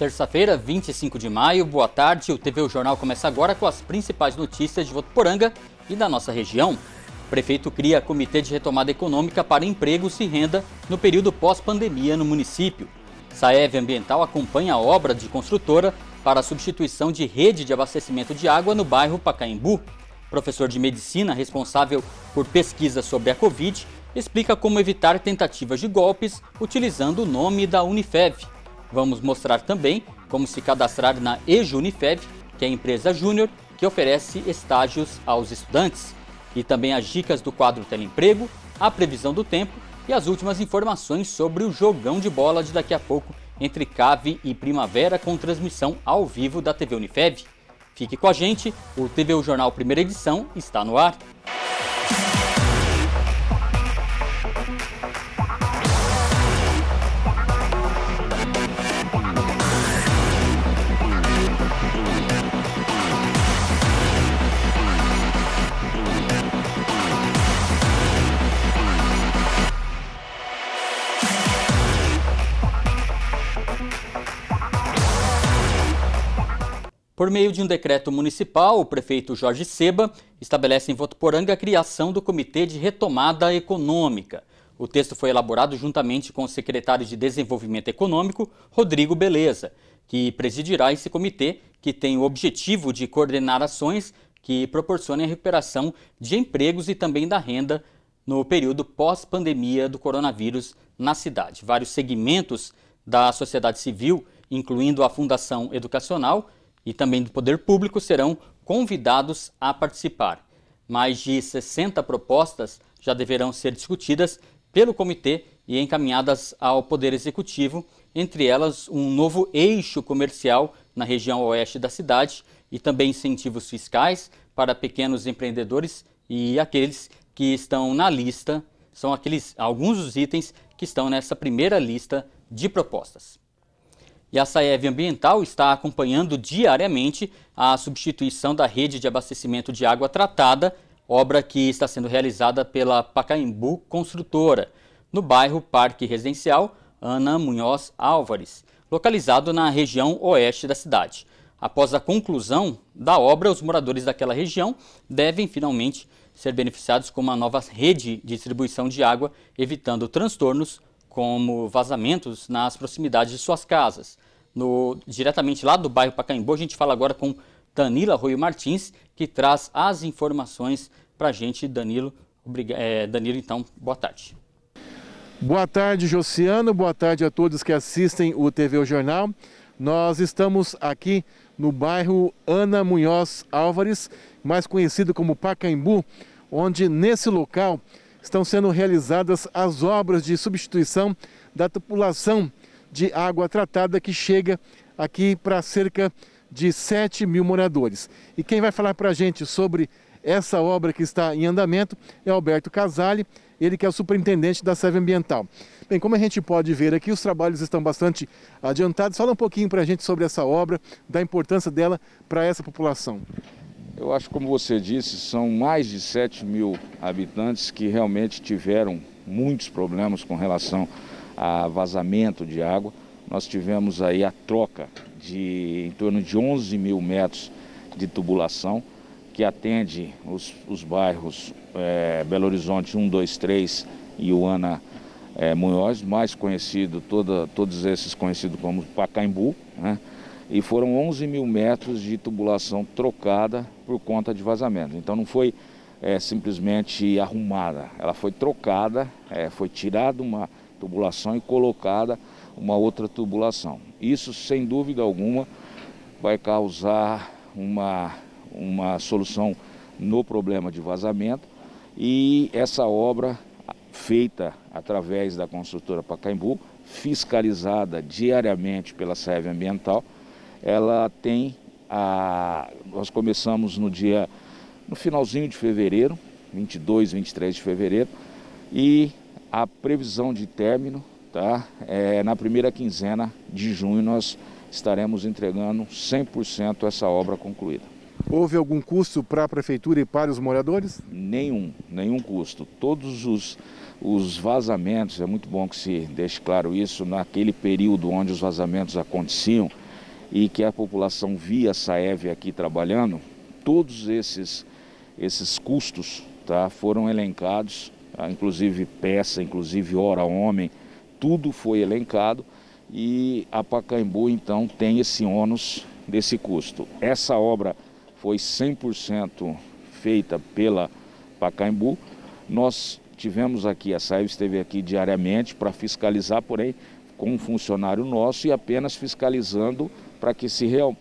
Terça-feira, 25 de maio, boa tarde. O TV o Jornal começa agora com as principais notícias de Votuporanga e da nossa região. O prefeito cria Comitê de Retomada Econômica para Empregos e Renda no período pós-pandemia no município. Saev Ambiental acompanha a obra de construtora para a substituição de rede de abastecimento de água no bairro Pacaembu. Professor de medicina responsável por pesquisa sobre a Covid explica como evitar tentativas de golpes utilizando o nome da Unifev. Vamos mostrar também como se cadastrar na EJUNIFEV, que é a empresa júnior que oferece estágios aos estudantes. E também as dicas do quadro Teleemprego, a previsão do tempo e as últimas informações sobre o jogão de bola de daqui a pouco entre Cave e Primavera com transmissão ao vivo da TV Unifev. Fique com a gente, o TV Jornal Primeira Edição está no ar. Por meio de um decreto municipal, o prefeito Jorge Seba estabelece em votoporanga a criação do Comitê de Retomada Econômica. O texto foi elaborado juntamente com o secretário de Desenvolvimento Econômico, Rodrigo Beleza, que presidirá esse comitê, que tem o objetivo de coordenar ações que proporcionem a recuperação de empregos e também da renda no período pós-pandemia do coronavírus na cidade. Vários segmentos da sociedade civil, incluindo a Fundação Educacional, e também do poder público serão convidados a participar. Mais de 60 propostas já deverão ser discutidas pelo comitê e encaminhadas ao Poder Executivo, entre elas um novo eixo comercial na região oeste da cidade e também incentivos fiscais para pequenos empreendedores e aqueles que estão na lista, são aqueles alguns dos itens que estão nessa primeira lista de propostas. E a Saev Ambiental está acompanhando diariamente a substituição da rede de abastecimento de água tratada, obra que está sendo realizada pela Pacaembu Construtora, no bairro Parque Residencial Ana Munhoz Álvares, localizado na região oeste da cidade. Após a conclusão da obra, os moradores daquela região devem finalmente ser beneficiados com uma nova rede de distribuição de água, evitando transtornos como vazamentos nas proximidades de suas casas. No, diretamente lá do bairro Pacaembu, a gente fala agora com Danilo Arroio Martins, que traz as informações para a gente. Danilo, é, Danilo, então, boa tarde. Boa tarde, Josiano. Boa tarde a todos que assistem o TV Jornal. Nós estamos aqui no bairro Ana Munhoz Álvares, mais conhecido como Pacaembu, onde nesse local estão sendo realizadas as obras de substituição da população de água tratada que chega aqui para cerca de 7 mil moradores. E quem vai falar para a gente sobre essa obra que está em andamento é Alberto Casale, ele que é o superintendente da Serve Ambiental. Bem, como a gente pode ver aqui, os trabalhos estão bastante adiantados. Fala um pouquinho para a gente sobre essa obra, da importância dela para essa população. Eu acho, como você disse, são mais de 7 mil habitantes que realmente tiveram muitos problemas com relação a vazamento de água. Nós tivemos aí a troca de em torno de 11 mil metros de tubulação, que atende os, os bairros é, Belo Horizonte 1, 2, 3 e Uana é, Munhoz, mais conhecido, toda, todos esses conhecidos como Pacaembu, né? e foram 11 mil metros de tubulação trocada por conta de vazamento. Então não foi é, simplesmente arrumada, ela foi trocada, é, foi tirada uma tubulação e colocada uma outra tubulação. Isso, sem dúvida alguma, vai causar uma, uma solução no problema de vazamento e essa obra feita através da construtora Pacaembu, fiscalizada diariamente pela SEV Ambiental, ela tem a... Nós começamos no dia, no finalzinho de fevereiro, 22, 23 de fevereiro, e a previsão de término, tá? É, na primeira quinzena de junho nós estaremos entregando 100% essa obra concluída. Houve algum custo para a prefeitura e para os moradores? Nenhum, nenhum custo. Todos os, os vazamentos, é muito bom que se deixe claro isso, naquele período onde os vazamentos aconteciam, e que a população via a Saev aqui trabalhando, todos esses, esses custos tá, foram elencados, tá, inclusive peça, inclusive hora homem, tudo foi elencado e a Pacaembu então tem esse ônus desse custo. Essa obra foi 100% feita pela Pacaembu. Nós tivemos aqui, a saev esteve aqui diariamente para fiscalizar, porém com um funcionário nosso e apenas fiscalizando para que se real,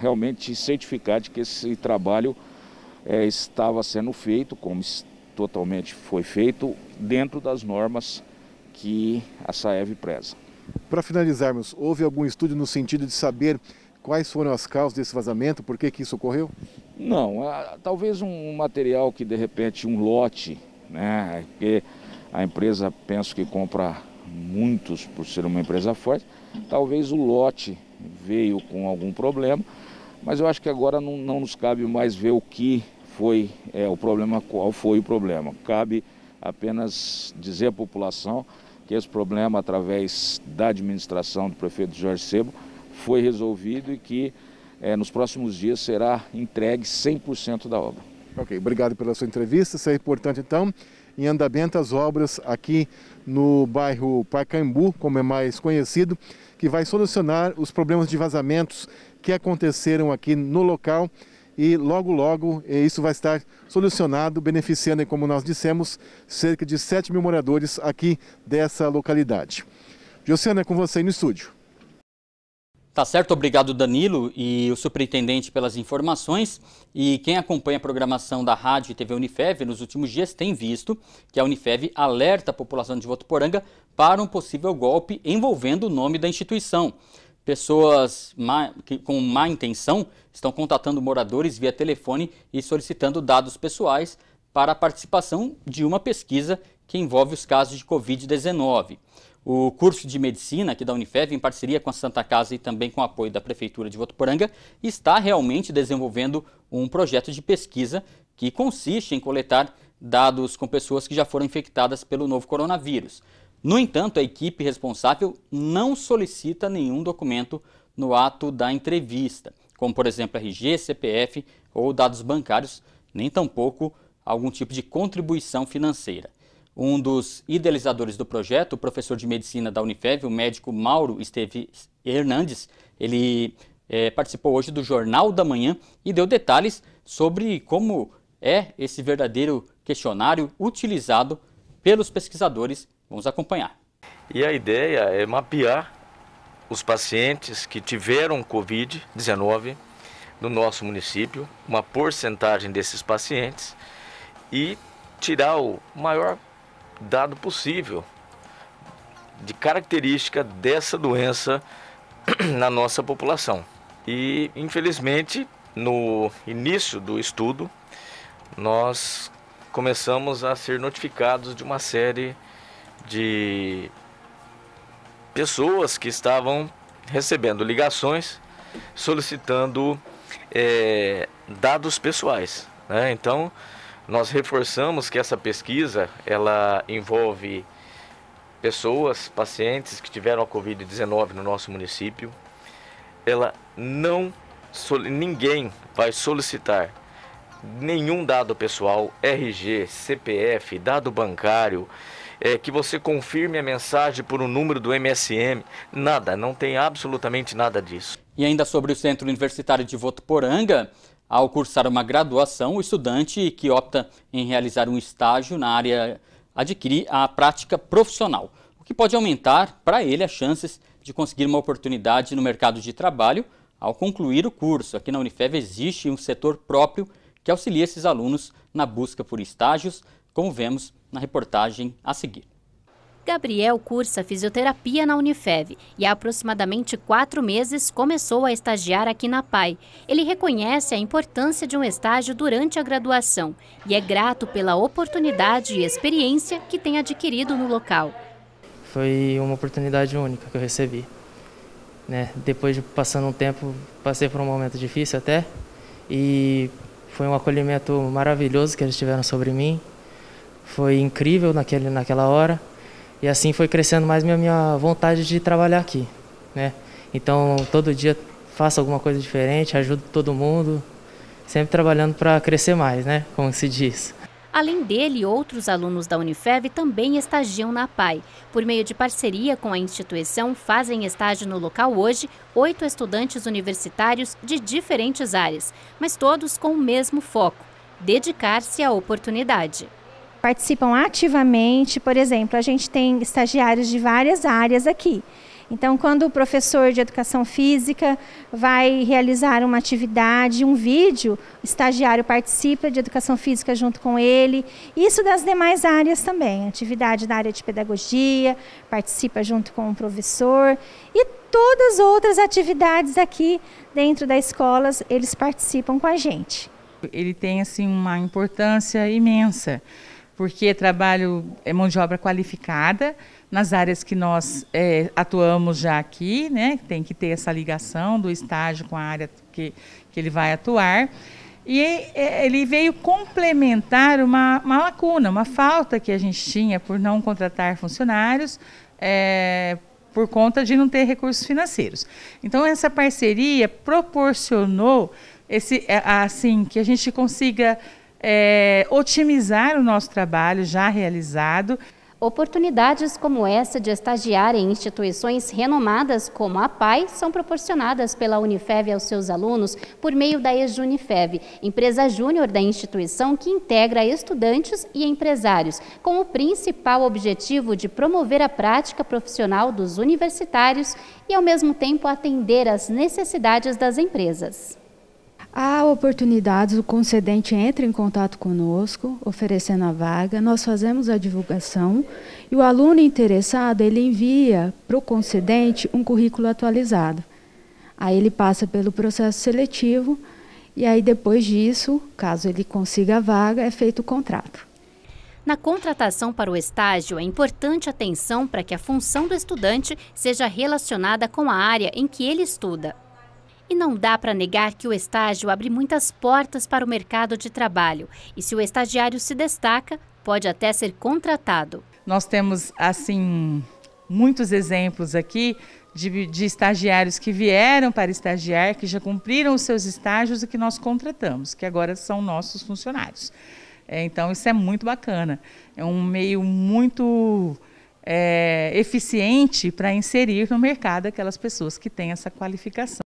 realmente certificar de que esse trabalho é, estava sendo feito, como totalmente foi feito, dentro das normas que a Saev preza. Para finalizarmos, houve algum estudo no sentido de saber quais foram as causas desse vazamento, por que, que isso ocorreu? Não, a, talvez um material que de repente um lote, né, porque a empresa penso que compra muitos por ser uma empresa forte, talvez o lote veio com algum problema, mas eu acho que agora não, não nos cabe mais ver o que foi é, o problema, qual foi o problema. Cabe apenas dizer à população que esse problema, através da administração do prefeito Jorge Sebo, foi resolvido e que é, nos próximos dias será entregue 100% da obra. Ok, obrigado pela sua entrevista. Isso é importante, então, em andamento as obras aqui no bairro Pacaembu, como é mais conhecido que vai solucionar os problemas de vazamentos que aconteceram aqui no local e logo, logo eh, isso vai estar solucionado, beneficiando, eh, como nós dissemos, cerca de 7 mil moradores aqui dessa localidade. Josiana, é com você no estúdio. Tá certo, obrigado Danilo e o superintendente pelas informações. E quem acompanha a programação da Rádio e TV Unifev nos últimos dias tem visto que a Unifev alerta a população de Votuporanga para um possível golpe envolvendo o nome da instituição. Pessoas má, que, com má intenção estão contatando moradores via telefone e solicitando dados pessoais para a participação de uma pesquisa que envolve os casos de Covid-19. O curso de medicina aqui da Unifev, em parceria com a Santa Casa e também com o apoio da Prefeitura de Votuporanga, está realmente desenvolvendo um projeto de pesquisa que consiste em coletar dados com pessoas que já foram infectadas pelo novo coronavírus. No entanto, a equipe responsável não solicita nenhum documento no ato da entrevista, como por exemplo RG, CPF ou dados bancários, nem tampouco algum tipo de contribuição financeira. Um dos idealizadores do projeto, o professor de medicina da Unifev, o médico Mauro Esteves Hernandes, ele é, participou hoje do Jornal da Manhã e deu detalhes sobre como é esse verdadeiro questionário utilizado pelos pesquisadores. Vamos acompanhar. E a ideia é mapear os pacientes que tiveram Covid-19 no nosso município, uma porcentagem desses pacientes e tirar o maior dado possível de característica dessa doença na nossa população. E, infelizmente, no início do estudo, nós começamos a ser notificados de uma série de pessoas que estavam recebendo ligações solicitando é, dados pessoais. Né? Então, nós reforçamos que essa pesquisa ela envolve pessoas, pacientes que tiveram a COVID-19 no nosso município. Ela não ninguém vai solicitar nenhum dado pessoal, RG, CPF, dado bancário, é, que você confirme a mensagem por um número do MSM, nada, não tem absolutamente nada disso. E ainda sobre o Centro Universitário de votoporanga ao cursar uma graduação, o estudante que opta em realizar um estágio na área adquire a prática profissional, o que pode aumentar para ele as chances de conseguir uma oportunidade no mercado de trabalho ao concluir o curso. Aqui na Unifev existe um setor próprio que auxilia esses alunos na busca por estágios, como vemos na reportagem a seguir. Gabriel cursa fisioterapia na Unifev e há aproximadamente quatro meses começou a estagiar aqui na PAI. Ele reconhece a importância de um estágio durante a graduação e é grato pela oportunidade e experiência que tem adquirido no local. Foi uma oportunidade única que eu recebi. Né? Depois de passando um tempo, passei por um momento difícil até e foi um acolhimento maravilhoso que eles tiveram sobre mim. Foi incrível naquele, naquela hora. E assim foi crescendo mais minha, minha vontade de trabalhar aqui. Né? Então, todo dia faço alguma coisa diferente, ajudo todo mundo, sempre trabalhando para crescer mais, né? como se diz. Além dele, outros alunos da Unifev também estagiam na PAI. Por meio de parceria com a instituição, fazem estágio no local hoje oito estudantes universitários de diferentes áreas, mas todos com o mesmo foco: dedicar-se à oportunidade participam ativamente. Por exemplo, a gente tem estagiários de várias áreas aqui. Então, quando o professor de educação física vai realizar uma atividade, um vídeo, o estagiário participa de educação física junto com ele. Isso das demais áreas também. Atividade da área de pedagogia, participa junto com o professor. E todas as outras atividades aqui dentro da escola, eles participam com a gente. Ele tem assim uma importância imensa porque trabalho é mão de obra qualificada nas áreas que nós é, atuamos já aqui, né? Tem que ter essa ligação do estágio com a área que, que ele vai atuar. E é, ele veio complementar uma, uma lacuna, uma falta que a gente tinha por não contratar funcionários, é, por conta de não ter recursos financeiros. Então essa parceria proporcionou esse é, assim que a gente consiga é, otimizar o nosso trabalho já realizado. Oportunidades como essa de estagiar em instituições renomadas como a PAI são proporcionadas pela Unifev aos seus alunos por meio da ex empresa júnior da instituição que integra estudantes e empresários, com o principal objetivo de promover a prática profissional dos universitários e, ao mesmo tempo, atender às necessidades das empresas. Há oportunidades, o concedente entra em contato conosco, oferecendo a vaga, nós fazemos a divulgação e o aluno interessado, ele envia para o concedente um currículo atualizado. Aí ele passa pelo processo seletivo e aí depois disso, caso ele consiga a vaga, é feito o contrato. Na contratação para o estágio, é importante atenção para que a função do estudante seja relacionada com a área em que ele estuda. E não dá para negar que o estágio abre muitas portas para o mercado de trabalho. E se o estagiário se destaca, pode até ser contratado. Nós temos, assim, muitos exemplos aqui de, de, estagiários que vieram para estagiar, que já cumpriram os seus estágios e que nós contratamos, que agora são nossos funcionários. É, então, isso é muito bacana. É um meio muito é, eficiente para inserir no mercado aquelas pessoas que têm essa qualificação.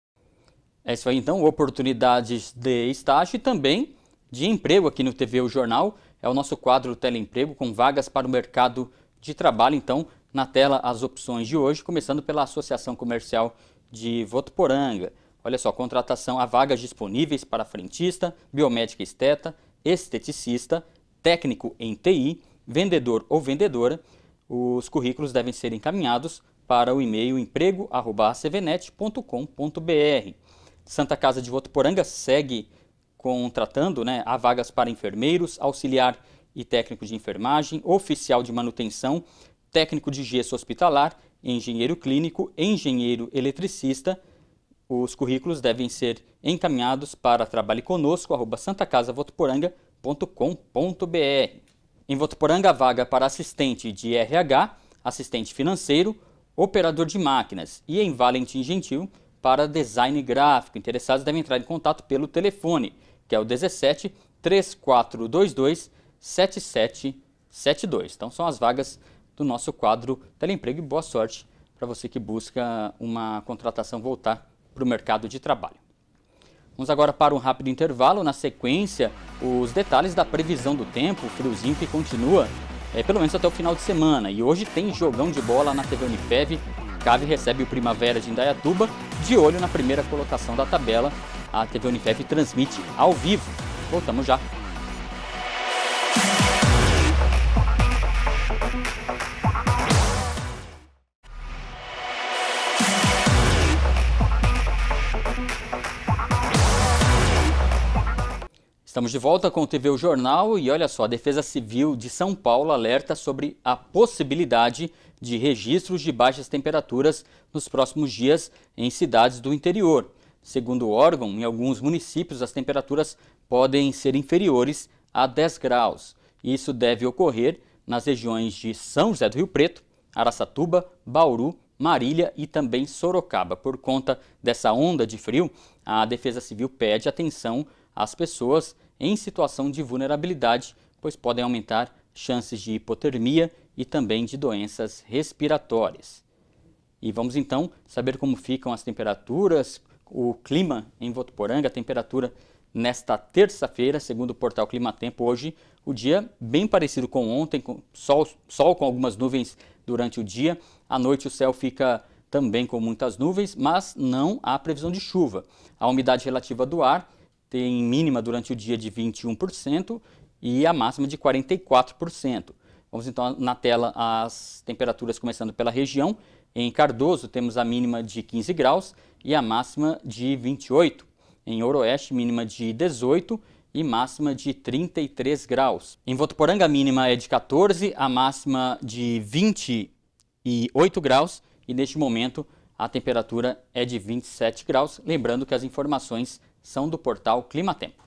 É isso aí, então, oportunidades de estágio e também de emprego aqui no TV O Jornal. É o nosso quadro Teleemprego com vagas para o mercado de trabalho. Então, na tela as opções de hoje, começando pela Associação Comercial de Votuporanga. Olha só, contratação a vagas disponíveis para frentista, biomédica esteta, esteticista, técnico em TI, vendedor ou vendedora. Os currículos devem ser encaminhados para o e-mail emprego@cvnet.com.br. Santa Casa de Votuporanga segue contratando né, há vagas para enfermeiros, auxiliar e técnico de enfermagem, oficial de manutenção, técnico de gesso hospitalar, engenheiro clínico, engenheiro eletricista. Os currículos devem ser encaminhados para trabalhe conosco, arroba santacasavotuporanga.com.br. Em Votuporanga, vaga para assistente de RH, assistente financeiro, operador de máquinas e em Valentim Gentil, para design gráfico. Interessados devem entrar em contato pelo telefone, que é o 17 3422 7772. Então são as vagas do nosso quadro Teleemprego e boa sorte para você que busca uma contratação voltar para o mercado de trabalho. Vamos agora para um rápido intervalo. Na sequência, os detalhes da previsão do tempo, o friozinho que continua, é, pelo menos até o final de semana. E hoje tem jogão de bola na TV Unifev Sorocaba recebe o Primavera de Indaiatuba, de olho na primeira colocação da tabela. A TV Unifef transmite ao vivo. Voltamos já. Estamos de volta com o TV O Jornal e olha só, a Defesa Civil de São Paulo alerta sobre a possibilidade de registros de baixas temperaturas nos próximos dias em cidades do interior. Segundo o órgão, em alguns municípios as temperaturas podem ser inferiores a 10 graus. Isso deve ocorrer nas regiões de São José do Rio Preto, Araçatuba, Bauru, Marília e também Sorocaba. Por conta dessa onda de frio, a Defesa Civil pede atenção às pessoas em situação de vulnerabilidade, pois podem aumentar chances de hipotermia e também de doenças respiratórias. E vamos então saber como ficam as temperaturas, o clima em Votuporanga, a temperatura nesta terça-feira, segundo o portal Climatempo, hoje o dia bem parecido com ontem, com sol, sol com algumas nuvens durante o dia. À noite o céu fica também com muitas nuvens, mas não há previsão de chuva. A umidade relativa do ar tem mínima durante o dia de 21% e a máxima de 44%. Vamos então na tela as temperaturas começando pela região. Em Cardoso temos a mínima de 15 graus e a máxima de 28. Em Oroeste, mínima de 18 e máxima de 33 graus. Em Votuporanga, a mínima é de 14, a máxima de 28 graus e neste momento a temperatura é de 27 graus. Lembrando que as informações são do portal Climatempo.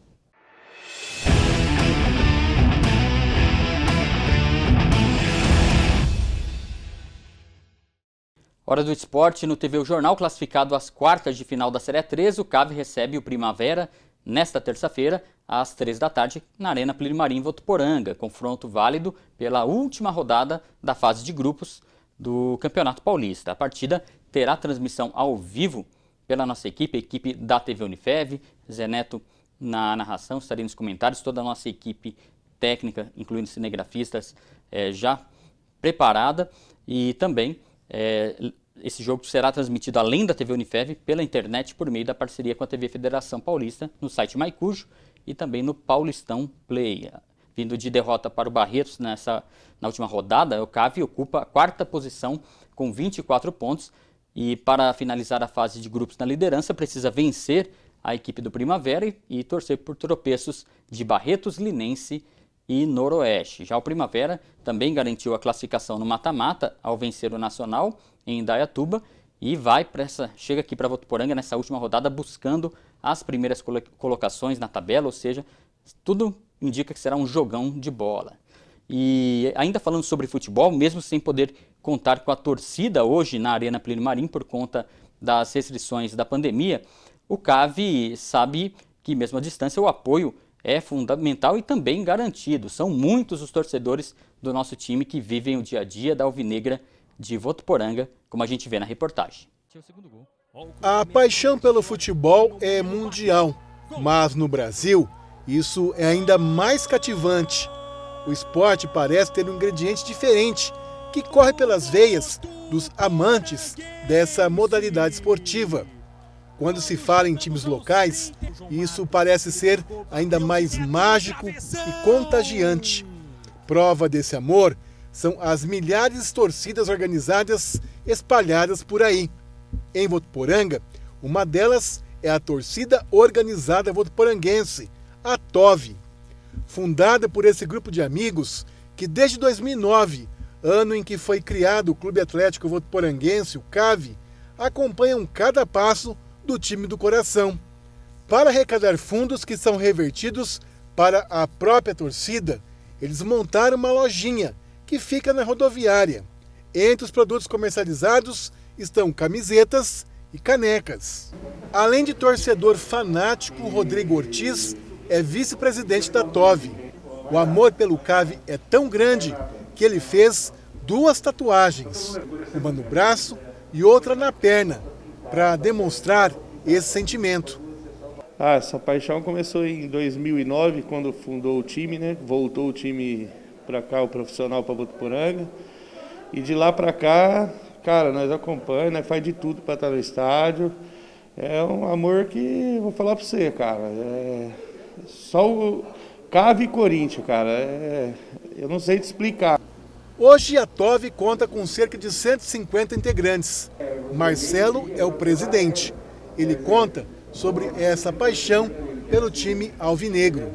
Hora do esporte, no TV o Jornal, classificado às quartas de final da Série 3, o CAV recebe o Primavera nesta terça-feira, às três da tarde, na Arena Plirimarim Votuporanga. Confronto válido pela última rodada da fase de grupos do Campeonato Paulista. A partida terá transmissão ao vivo pela nossa equipe, a equipe da TV Unifev, Neto na narração, estarei nos comentários, toda a nossa equipe técnica, incluindo cinegrafistas, é, já preparada e também é, esse jogo será transmitido além da TV Unifev pela internet por meio da parceria com a TV Federação Paulista no site Maicujo e também no Paulistão Play. Vindo de derrota para o Barretos nessa, na última rodada, o Cavi ocupa a quarta posição com 24 pontos e para finalizar a fase de grupos na liderança, precisa vencer a equipe do Primavera e, torcer por tropeços de Barretos, Linense e Noroeste. Já o Primavera também garantiu a classificação no mata-mata ao vencer o Nacional em Indaiatuba e vai para essa chega aqui para Votuporanga nessa última rodada buscando as primeiras colocações na tabela, ou seja, tudo indica que será um jogão de bola. E ainda falando sobre futebol, mesmo sem poder contar com a torcida hoje na Arena Plínio Marim por conta das restrições da pandemia, o CAV sabe que, mesmo à distância, o apoio é fundamental e também garantido. São muitos os torcedores do nosso time que vivem o dia a dia da Alvinegra de Votuporanga, como a gente vê na reportagem. A paixão pelo futebol é mundial, mas no Brasil isso é ainda mais cativante. O esporte parece ter um ingrediente diferente que corre pelas veias dos amantes dessa modalidade esportiva. Quando se fala em times locais, isso parece ser ainda mais mágico e contagiante. Prova desse amor são as milhares de torcidas organizadas espalhadas por aí. Em Votuporanga, uma delas é a torcida organizada votuporanguense, a TOV, fundada por esse grupo de amigos que desde 2009 ano em que foi criado o Clube Atlético Votoporanguense, o CAVE, acompanham cada passo do time do coração, para arrecadar fundos que são revertidos para a própria torcida eles montaram uma lojinha que fica na rodoviária. Entre os produtos comercializados estão camisetas e canecas. Além de torcedor fanático, Rodrigo Ortiz é vice-presidente da TOV. O amor pelo CAVE é tão grande que ele fez duas tatuagens, uma no braço e outra na perna, para demonstrar esse sentimento. Ah, essa paixão começou em 2009, quando fundou o time, né? Voltou o time para cá, o profissional para Botuporanga. E de lá para cá, cara, nós acompanhamos, né? faz de tudo para estar no estádio. É um amor que, vou falar para você, cara, é só o Cave e Corinthians, cara, é... eu não sei te explicar. Hoje a TOV conta com cerca de 150 integrantes. Marcelo é o presidente. Ele conta sobre essa paixão pelo time alvinegro.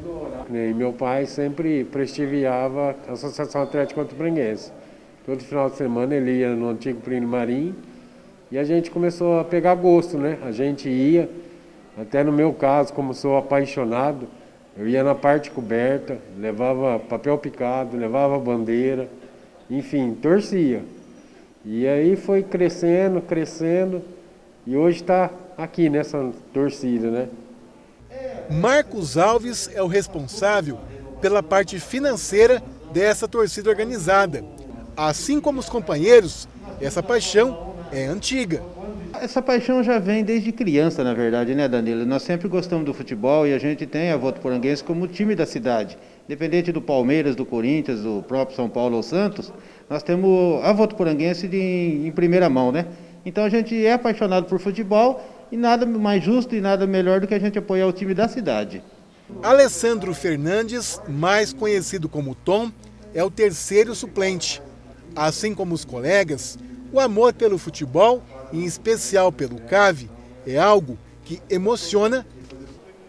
E meu pai sempre prestigiava a Associação Atlética Contiprenguense. Todo final de semana ele ia no antigo príncipe marinho e a gente começou a pegar gosto, né? A gente ia, até no meu caso, como sou apaixonado, eu ia na parte coberta, levava papel picado, levava bandeira enfim, torcia. E aí foi crescendo, crescendo, e hoje está aqui nessa torcida, né? Marcos Alves é o responsável pela parte financeira dessa torcida organizada. Assim como os companheiros, essa paixão é antiga. Essa paixão já vem desde criança, na verdade, né, Danilo? Nós sempre gostamos do futebol e a gente tem a Poranguense como time da cidade. Independente do Palmeiras, do Corinthians, do próprio São Paulo ou Santos, nós temos a Votuporanguense de, em primeira mão, né? Então a gente é apaixonado por futebol e nada mais justo e nada melhor do que a gente apoiar o time da cidade. Alessandro Fernandes, mais conhecido como Tom, é o terceiro suplente. Assim como os colegas, o amor pelo futebol em especial pelo CAV, é algo que emociona.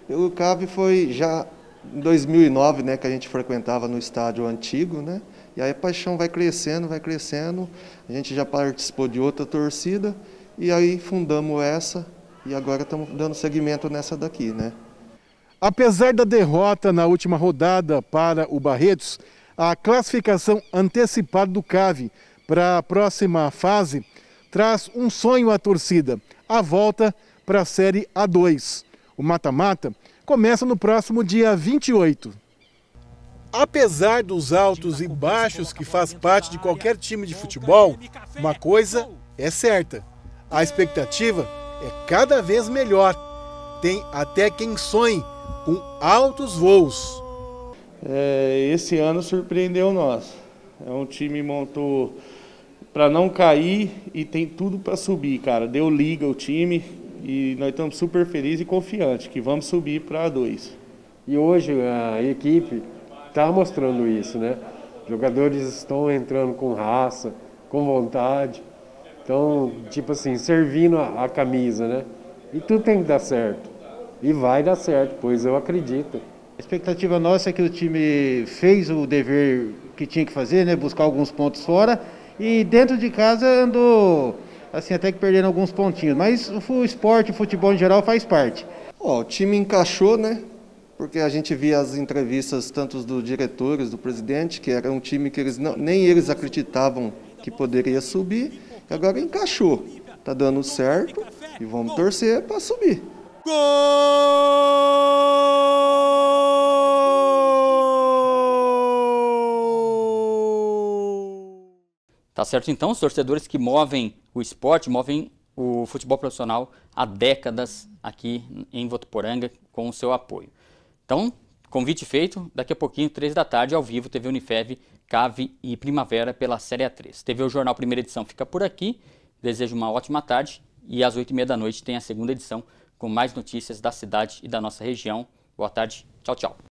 O CAV foi já em 2009, né, que a gente frequentava no estádio antigo, né? E aí a paixão vai crescendo, vai crescendo. A gente já participou de outra torcida e aí fundamos essa e agora estamos dando seguimento nessa daqui, né? Apesar da derrota na última rodada para o Barretos, a classificação antecipada do CAV para a próxima fase traz um sonho à torcida: a volta para a Série A2. O mata-mata começa no próximo dia 28. Apesar dos altos e baixos que faz parte de qualquer time de futebol, uma coisa é certa: a expectativa é cada vez melhor. Tem até quem sonhe com altos voos. É, esse ano surpreendeu nós. É um time montou para não cair e tem tudo para subir, cara. Deu liga o time e nós estamos super felizes e confiantes que vamos subir para dois. E hoje a equipe está mostrando isso, né? Jogadores estão entrando com raça, com vontade, então tipo assim servindo a, a camisa, né? E tudo tem que dar certo e vai dar certo, pois eu acredito. A expectativa nossa é que o time fez o dever que tinha que fazer, né? Buscar alguns pontos fora e dentro de casa andou, assim, até que perdendo alguns pontinhos. Mas o esporte, o futebol em geral faz parte. o time encaixou, né? Porque a gente via as entrevistas tanto dos diretores, do presidente, que era um time que eles não, nem eles acreditavam que poderia subir. Agora encaixou. Tá dando certo e vamos torcer para subir. Gol! Tá certo? Então, os torcedores que movem o esporte, movem o futebol profissional há décadas aqui em Votuporanga com o seu apoio. Então, convite feito, daqui a pouquinho, três da tarde, ao vivo, TV Unifev, Cave e Primavera pela Série A3. TV O Jornal Primeira Edição fica por aqui, desejo uma ótima tarde e às oito e meia da noite tem a segunda edição com mais notícias da cidade e da nossa região. Boa tarde, tchau, tchau.